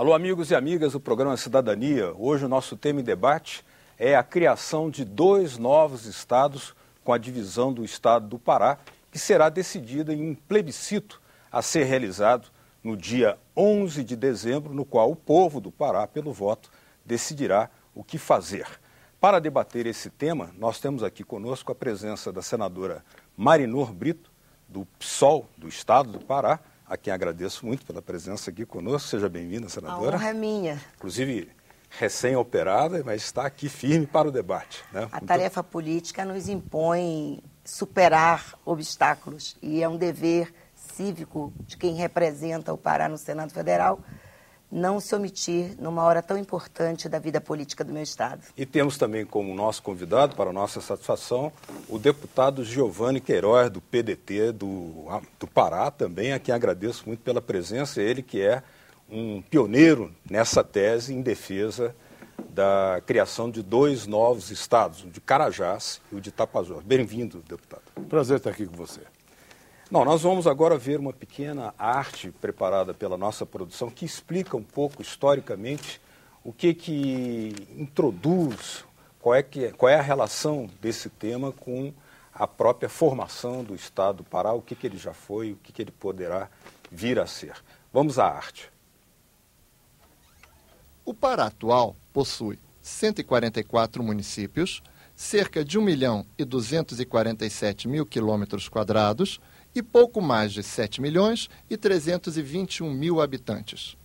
Alô, amigos e amigas do programa Cidadania. Hoje o nosso tema em debate é a criação de dois novos estados com a divisão do estado do Pará, que será decidida em um plebiscito a ser realizado no dia 11 de dezembro, no qual o povo do Pará, pelo voto, decidirá o que fazer. Para debater esse tema, nós temos aqui conosco a presença da senadora Marinor Brito, do PSOL do estado do Pará, a quem agradeço muito pela presença aqui conosco. Seja bem-vinda, senadora. A honra é minha. Inclusive, recém-operada, mas está aqui firme para o debate. Né? A tarefa política nos impõe superar obstáculos e é um dever cívico de quem representa o Pará no Senado Federal não se omitir numa hora tão importante da vida política do meu Estado. E temos também como nosso convidado, para nossa satisfação, o deputado Giovanni Queiroz, do PDT do, do Pará, também, a quem agradeço muito pela presença, ele que é um pioneiro nessa tese em defesa da criação de dois novos estados, o de Carajás e o de Tapajós. Bem-vindo, deputado. Prazer estar aqui com você. Não, nós vamos agora ver uma pequena arte preparada pela nossa produção que explica um pouco historicamente o que que introduz, qual é, que, é, qual é a relação desse tema com a própria formação do Estado do Pará, o que, que ele já foi, o que, que ele poderá vir a ser. Vamos à arte. O Pará atual possui 144 municípios, cerca de 1 milhão e 247 mil quilômetros quadrados, e pouco mais de 7 milhões e 321 mil habitantes.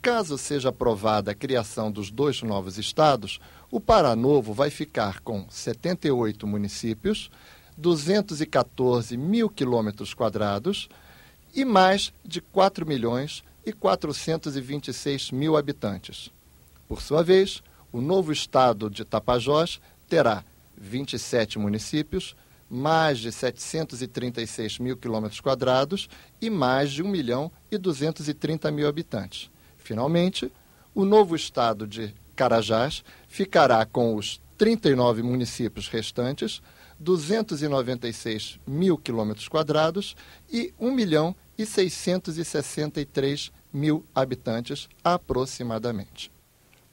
Caso seja aprovada a criação dos dois novos estados, o Pará Novo vai ficar com 78 municípios, 214 mil quilômetros quadrados e mais de 4 milhões e 426 mil habitantes. Por sua vez, o novo estado de Tapajós terá 27 municípios, mais de 736 mil quilômetros quadrados e mais de 1 milhão e 230 mil habitantes. Finalmente, o novo estado de Carajás ficará com os 39 municípios restantes, 296 mil quilômetros quadrados e 1 milhão e 663 mil habitantes aproximadamente.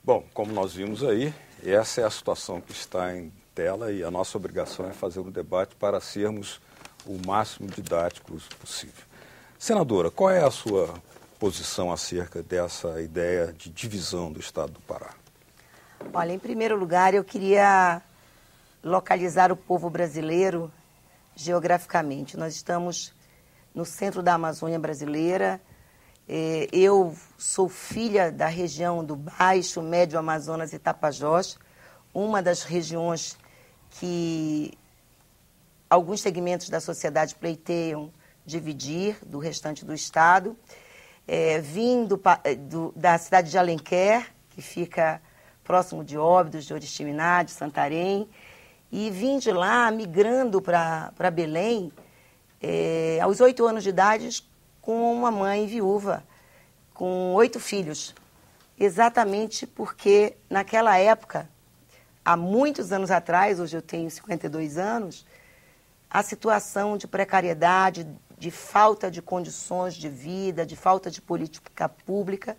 Bom, como nós vimos aí, essa é a situação que está em tela e a nossa obrigação é fazer um debate para sermos o máximo didáticos possível. Senadora, qual é a sua posição acerca dessa ideia de divisão do Estado do Pará? Olha, em primeiro lugar, eu queria localizar o povo brasileiro geograficamente. Nós estamos no centro da Amazônia brasileira. É, eu sou filha da região do Baixo, Médio Amazonas e Tapajós, uma das regiões que alguns segmentos da sociedade pleiteiam dividir do restante do Estado. É, vim do, eh, do, da cidade de Alenquer, que fica próximo de Óbidos, de Oriximiná, de Santarém, e vim de lá, migrando para Belém, é, aos oito anos de idade, com uma mãe viúva, com oito filhos, exatamente porque naquela época há muitos anos atrás, hoje eu tenho 52 anos, a situação de precariedade, de falta de condições de vida, de falta de política pública,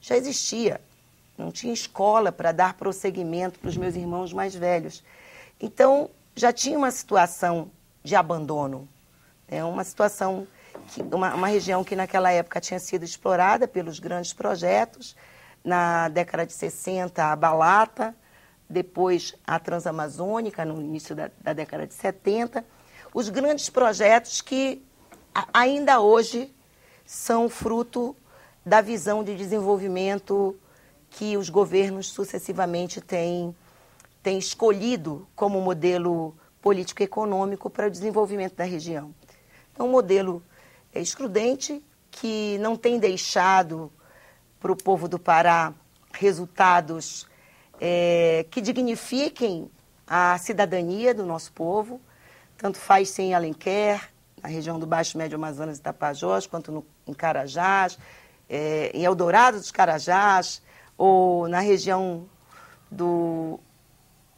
já existia. Não tinha escola para dar prosseguimento para os meus irmãos mais velhos. Então, já tinha uma situação de abandono, né? uma situação, que, uma, uma região que naquela época tinha sido explorada pelos grandes projetos, na década de 60, a Balata, depois a Transamazônica, no início da, da década de 70, os grandes projetos que ainda hoje são fruto da visão de desenvolvimento que os governos sucessivamente têm, têm escolhido como modelo político-econômico para o desenvolvimento da região. Então, é um modelo excludente que não tem deixado para o povo do Pará resultados é, que dignifiquem a cidadania do nosso povo, tanto faz ser em Alenquer, na região do Baixo Médio Amazonas e Tapajós, quanto no, em Carajás, é, em Eldorado dos Carajás, ou na região do,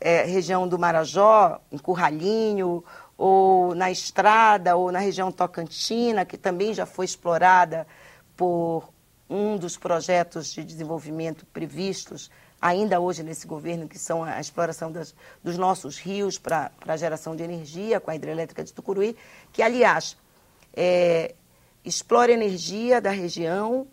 é, região do Marajó, em Curralinho, ou na estrada, ou na região Tocantina, que também já foi explorada por um dos projetos de desenvolvimento previstos ainda hoje nesse governo, que são a exploração das, dos nossos rios para a geração de energia, com a hidrelétrica de Tucuruí, que, aliás, é, explora energia da região,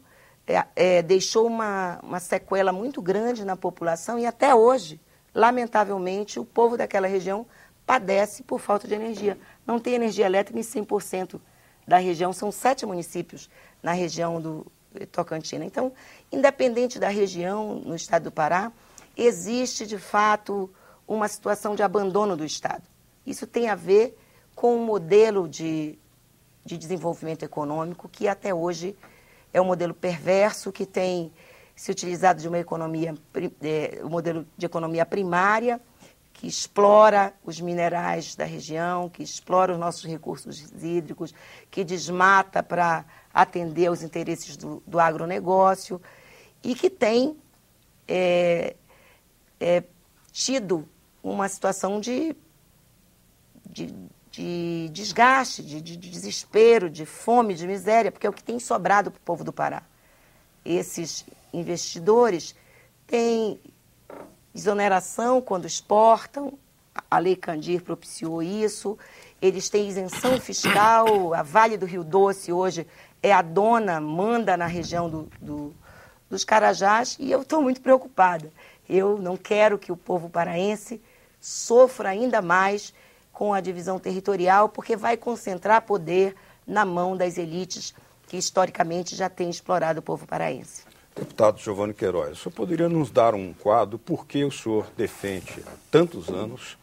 é, é, deixou uma, uma sequela muito grande na população e até hoje, lamentavelmente, o povo daquela região padece por falta de energia. Não tem energia elétrica em 100% da região, são sete municípios na região do, Tocantina. Então, independente da região no estado do Pará, existe de fato uma situação de abandono do Estado. Isso tem a ver com o um modelo de, de desenvolvimento econômico que até hoje é um modelo perverso que tem se utilizado de uma economia, é, um modelo de economia primária que explora os minerais da região, que explora os nossos recursos hídricos, que desmata para atender aos interesses do, do, agronegócio e que tem é, é, tido uma situação de, de, de desgaste, de, de, desespero, de fome, de miséria, porque é o que tem sobrado para o povo do Pará. Esses investidores têm exoneração quando exportam, a Lei Candir propiciou isso. Eles têm isenção fiscal, a Vale do Rio Doce hoje é a dona, manda na região do, do dos Carajás, e eu estou muito preocupada. Eu não quero que o povo paraense sofra ainda mais com a divisão territorial, porque vai concentrar poder na mão das elites que historicamente já têm explorado o povo paraense. Deputado Giovanni Queiroz, o senhor poderia nos dar um quadro por que o senhor defende há tantos anos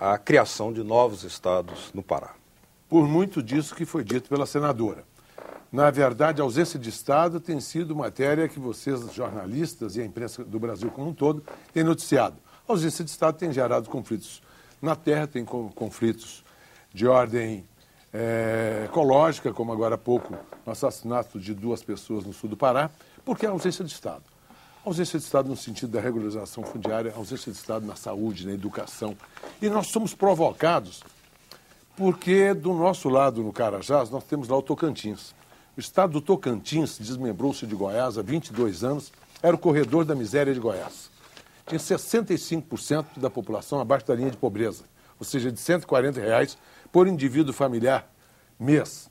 a criação de novos estados no Pará? Por muito disso que foi dito pela senadora. Na verdade, a ausência de Estado tem sido matéria que vocês, jornalistas e a imprensa do Brasil como um todo, têm noticiado. A ausência de Estado tem gerado conflitos na terra, tem conflitos de ordem é, ecológica, como agora há pouco no assassinato de duas pessoas no sul do Pará, porque há é a ausência de Estado. A ausência de Estado no sentido da regularização fundiária, a ausência de Estado na saúde, na educação. E nós somos provocados porque do nosso lado, no Carajás, nós temos lá o Tocantins. O estado do Tocantins desmembrou-se de Goiás há 22 anos, era o corredor da miséria de Goiás. Tinha 65% da população abaixo da linha de pobreza, ou seja, de 140 reais por indivíduo familiar mês.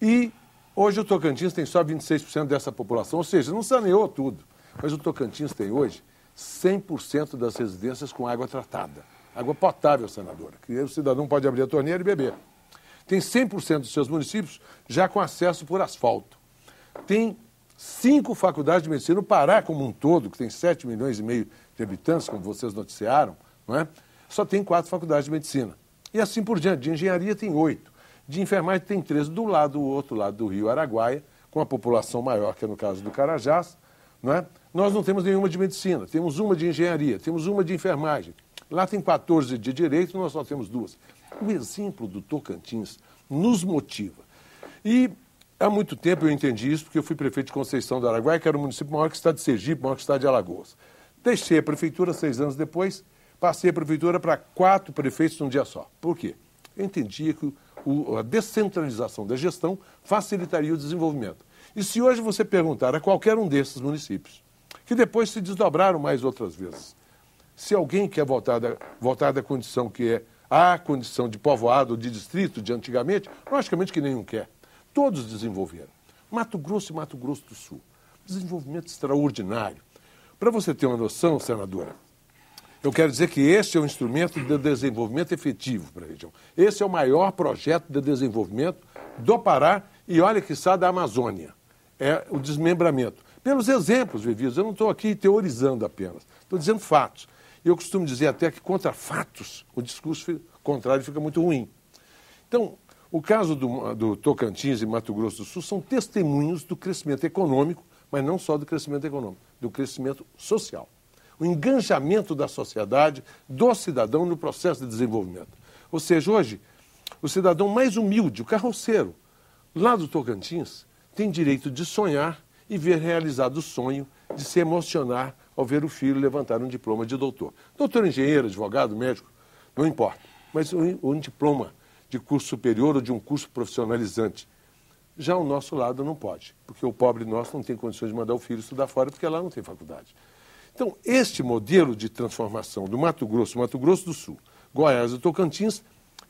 E Hoje o Tocantins tem só 26% dessa população, ou seja, não saneou tudo. Mas o Tocantins tem hoje 100% das residências com água tratada. Água potável, senadora, que o cidadão pode abrir a torneira e beber. Tem 100% dos seus municípios já com acesso por asfalto. Tem cinco faculdades de medicina. O Pará, como um todo, que tem 7 milhões e meio de habitantes, como vocês noticiaram, não é? só tem quatro faculdades de medicina. E assim por diante. De engenharia tem oito de enfermagem tem três do lado do outro lado do Rio Araguaia, com a população maior, que é no caso do Carajás, não é? Nós não temos nenhuma de medicina, temos uma de engenharia, temos uma de enfermagem. Lá tem 14 de direito, nós só temos duas. O exemplo do Tocantins nos motiva. E há muito tempo eu entendi isso, porque eu fui prefeito de Conceição do Araguaia, que era o município maior que o estado de Sergipe, maior que o estado de Alagoas. Deixei a prefeitura seis anos depois, passei a prefeitura para quatro prefeitos num dia só. Por quê? Eu entendia que o, a descentralização da gestão facilitaria o desenvolvimento. E se hoje você perguntar a qualquer um desses municípios, que depois se desdobraram mais outras vezes, se alguém quer voltar da, voltar da condição que é a condição de povoado, de distrito de antigamente, logicamente que nenhum quer. Todos desenvolveram. Mato Grosso e Mato Grosso do Sul. Desenvolvimento extraordinário. Para você ter uma noção, senadora, eu quero dizer que esse é o instrumento de desenvolvimento efetivo para a região. Esse é o maior projeto de desenvolvimento do Pará e, olha que está da Amazônia. É o desmembramento. Pelos exemplos vividos, eu não estou aqui teorizando apenas, estou dizendo fatos. Eu costumo dizer até que contra fatos o discurso contrário fica muito ruim. Então, o caso do, do Tocantins e Mato Grosso do Sul são testemunhos do crescimento econômico, mas não só do crescimento econômico, do crescimento social o engajamento da sociedade, do cidadão no processo de desenvolvimento. Ou seja, hoje, o cidadão mais humilde, o carroceiro, lá do Tocantins, tem direito de sonhar e ver realizado o sonho de se emocionar ao ver o filho levantar um diploma de doutor. Doutor, engenheiro, advogado, médico, não importa. Mas um, um diploma de curso superior ou de um curso profissionalizante. Já o nosso lado não pode, porque o pobre nosso não tem condições de mandar o filho estudar fora, porque lá não tem faculdade. Então, este modelo de transformação do Mato Grosso, Mato Grosso do Sul, Goiás e Tocantins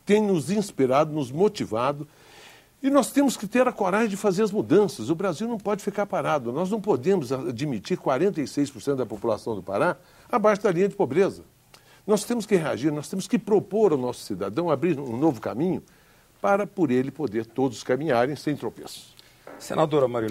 tem nos inspirado, nos motivado. E nós temos que ter a coragem de fazer as mudanças. O Brasil não pode ficar parado. Nós não podemos admitir 46% da população do Pará abaixo da linha de pobreza. Nós temos que reagir, nós temos que propor ao nosso cidadão abrir um novo caminho para por ele poder todos caminharem sem tropeços. Senadora Maria